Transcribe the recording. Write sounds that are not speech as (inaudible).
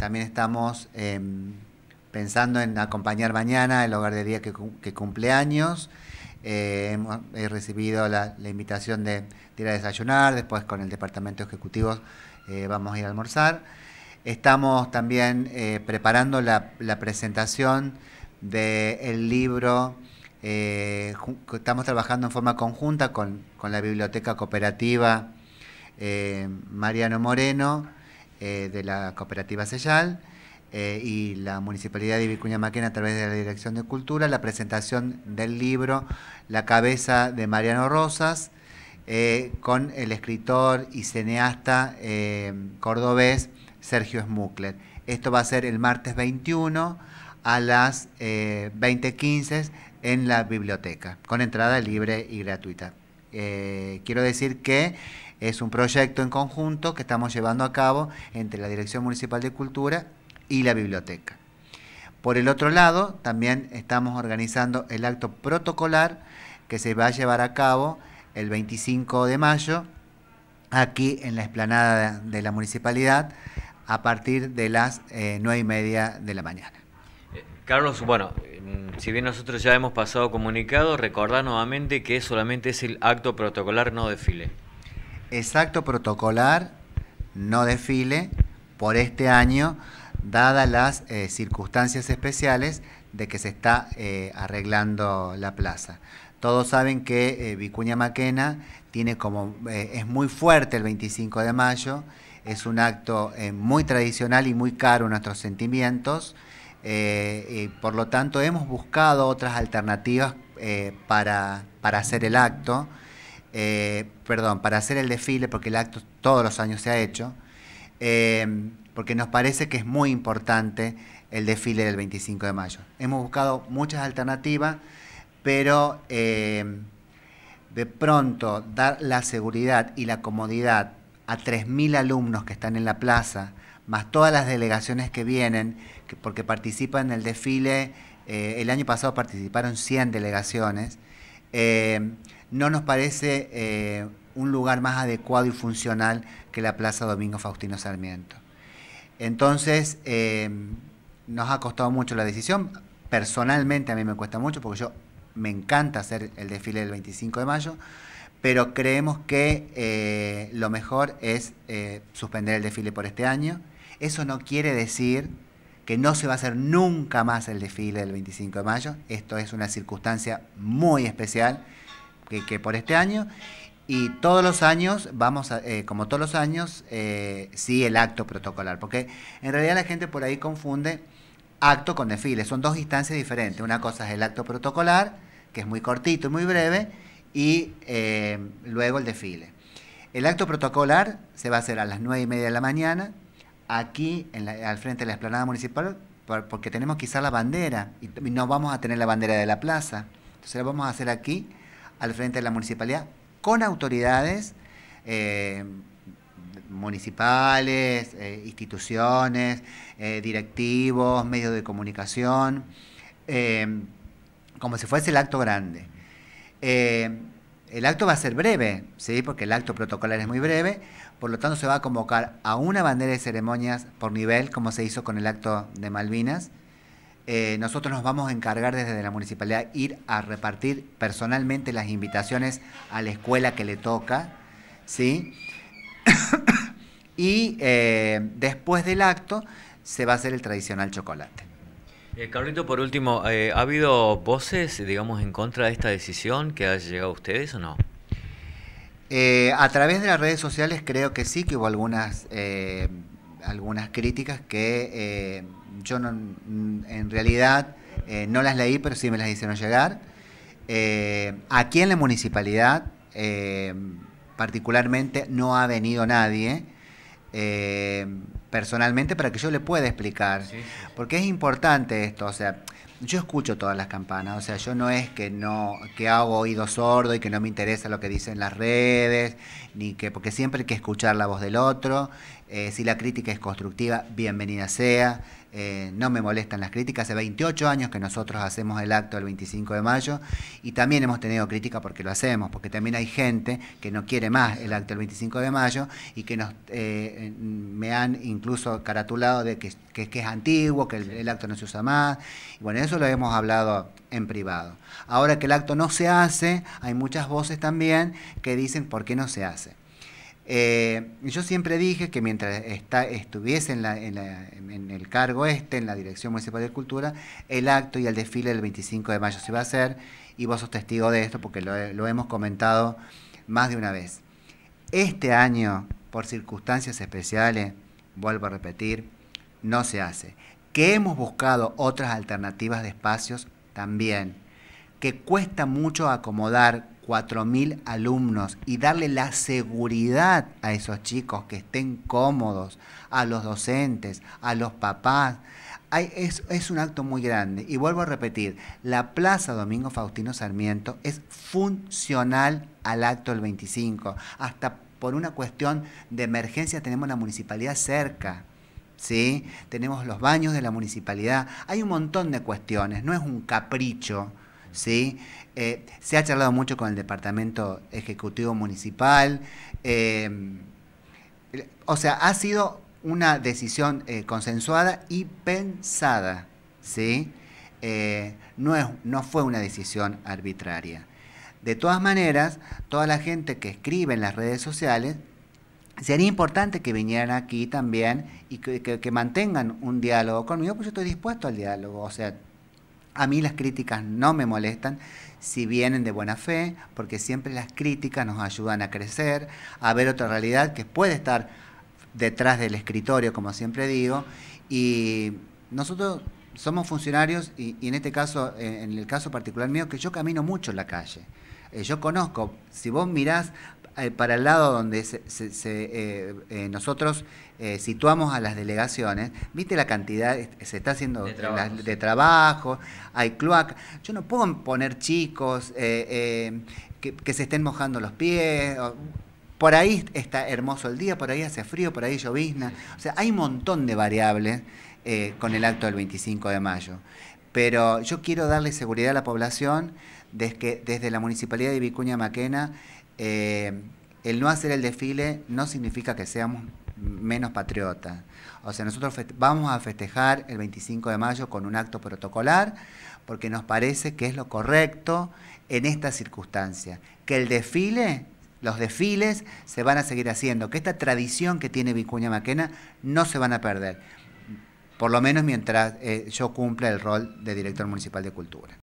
También estamos em, pensando en acompañar mañana el hogar de día que, cumple años. Eh, he recibido la, invitación de, ir a desayunar, después con el departamento ejecutivo eh, vamos a ir a almorzar. Estamos también eh, preparando la, presentación del libro, estamos trabajando en forma conjunta con la Biblioteca Cooperativa Mariano Moreno eh, de la cooperativa Sellal eh, y la Municipalidad de Vicuña Maquena a través de la Dirección de Cultura, la presentación del libro La cabeza de Mariano Rosas, eh, con el escritor y cineasta cordobés Sergio Smukler. Esto va a ser el martes 21 a las 20.15 en la biblioteca, con entrada libre y gratuita. Eh, quiero decir que es un proyecto en conjunto que estamos llevando a cabo entre la Dirección Municipal de Cultura y la biblioteca. Por el otro lado, también estamos organizando el acto protocolar que se va a llevar a cabo el 25 de mayo aquí en la explanada de la municipalidad a partir de las eh, nueve y media de la mañana. Eh, Carlos, bueno, si bien nosotros ya hemos pasado comunicado, recordar nuevamente que solamente es el acto protocolar, no desfile. Es acto protocolar, no desfile, por este año, dadas las eh, circunstancias especiales de que se está eh, arreglando la plaza. Todos saben que eh, Vicuña Maquena tiene como es muy fuerte el 25 de mayo, es un acto muy tradicional y muy caro nuestros sentimientos. Eh, y por lo tanto hemos buscado otras alternativas eh, para, hacer el acto, eh, perdón, para hacer el desfile, porque el acto todos los años se ha hecho, porque nos parece que es muy importante el desfile del 25 de mayo. Hemos buscado muchas alternativas, pero de pronto dar la seguridad y la comodidad a 3.000 alumnos que están en la plaza, más todas las delegaciones que vienen, porque participan en el desfile, eh, el año pasado participaron 100 delegaciones, eh, no nos parece eh, un lugar más adecuado y funcional que la Plaza Domingo Faustino Sarmiento. Entonces, nos ha costado mucho la decisión. Personalmente a mí me cuesta mucho porque yo me encanta hacer el desfile del 25 de mayo pero creemos que eh, lo mejor es eh, suspender el desfile por este año. Eso no quiere decir que no se va a hacer nunca más el desfile del 25 de mayo. Esto es una circunstancia muy especial que, por este año. Y todos los años, vamos eh, como todos los años, sí el acto protocolar, porque en realidad la gente por ahí confunde acto con desfile. Son dos instancias diferentes. Una cosa es el acto protocolar, que es muy cortito y muy breve, y eh, luego el desfile. El acto protocolar se va a hacer a las 9 y media de la mañana, aquí al frente de la esplanada municipal, porque tenemos quizá la bandera y no vamos a tener la bandera de la plaza. Entonces lo vamos a hacer aquí, al frente de la municipalidad, con autoridades eh, municipales, eh, instituciones, directivos, medios de comunicación, como si fuese el acto grande. Eh, el acto va a ser breve, ¿sí? porque el acto protocolar es muy breve, por lo tanto se va a convocar a una bandera de ceremonias por nivel, como se hizo con el acto de Malvinas. Eh, nosotros nos vamos a encargar desde la municipalidad ir a repartir personalmente las invitaciones a la escuela que le toca, ¿sí? (coughs) y eh, después del acto se va a hacer el tradicional chocolate. Eh, Carlito, por último, eh, ¿ha habido voces, digamos, en contra de esta decisión que ha llegado a ustedes o no? Eh, a través de las redes sociales creo que sí, que hubo algunas, algunas críticas que yo mm, en realidad no las leí, pero sí me las hicieron llegar. aquí en la municipalidad, particularmente, no ha venido nadie personalmente para que yo le pueda explicar. Porque es importante esto, o sea, yo escucho todas las campanas, o sea, yo no es que no que hago oído sordo y que no me interesa lo que dicen las redes, ni que porque siempre hay que escuchar la voz del otro. Eh, si la crítica es constructiva, bienvenida sea. Eh, no me molestan las críticas. Hace 28 años que nosotros hacemos el acto el 25 de mayo y también hemos tenido crítica porque lo hacemos, porque también hay gente que no quiere más el acto el 25 de mayo y que nos, eh, me han incluso caratulado de que, que, es antiguo, que el, el, acto no se usa más. Y bueno, eso eso lo hemos hablado en privado. Ahora que el acto no se hace, hay muchas voces también que dicen por qué no se hace. Eh, yo siempre dije que mientras estuviese en, el cargo este, en la Dirección Municipal de Cultura, el acto y el desfile del 25 de mayo se iba a hacer, y vos sos testigo de esto porque lo hemos comentado más de una vez. Este año, por circunstancias especiales, vuelvo a repetir, no se hace que hemos buscado otras alternativas de espacios también, que cuesta mucho acomodar 4.000 alumnos y darle la seguridad a esos chicos que estén cómodos, a los docentes, a los papás. es, es un acto muy grande. Y vuelvo a repetir, la Plaza Domingo Faustino Sarmiento es funcional al acto del 25. Hasta por una cuestión de emergencia tenemos la municipalidad cerca. ¿sí? tenemos los baños de la municipalidad, hay un montón de cuestiones, no es un capricho. ¿sí? Eh, se ha charlado mucho con el Departamento Ejecutivo Municipal, eh, o sea, ha sido una decisión eh, consensuada y pensada, ¿sí? no, no fue una decisión arbitraria. De todas maneras, toda la gente que escribe en las redes sociales sería importante que vinieran aquí también y que, mantengan un diálogo conmigo, pues yo estoy dispuesto al diálogo. O sea, a mí las críticas no me molestan si vienen de buena fe, porque siempre las críticas nos ayudan a crecer, a ver otra realidad que puede estar detrás del escritorio, como siempre digo, y nosotros somos funcionarios y, y en este caso, eh, en el caso particular mío, que yo camino mucho en la calle eh, yo conozco, si vos mirás eh, para el lado donde se, eh, eh, nosotros situamos a las delegaciones, viste la cantidad, se está haciendo de, trabajo, hay cloaca. Yo no puedo poner chicos que, se estén mojando los pies. por ahí está hermoso el día, por ahí hace frío, por ahí llovizna. O sea, hay un montón de variables con el acto del 25 de mayo. Pero yo quiero darle seguridad a la población desde, desde la Municipalidad de Vicuña Maquena eh, el no hacer el desfile no significa que seamos menos patriotas. O sea, nosotros vamos a festejar el 25 de mayo con un acto protocolar porque nos parece que es lo correcto en esta circunstancia. Que el desfile, los desfiles se van a seguir haciendo, que esta tradición que tiene Vicuña Maquena no se van a perder, por lo menos mientras eh, yo cumpla el rol de director municipal de cultura.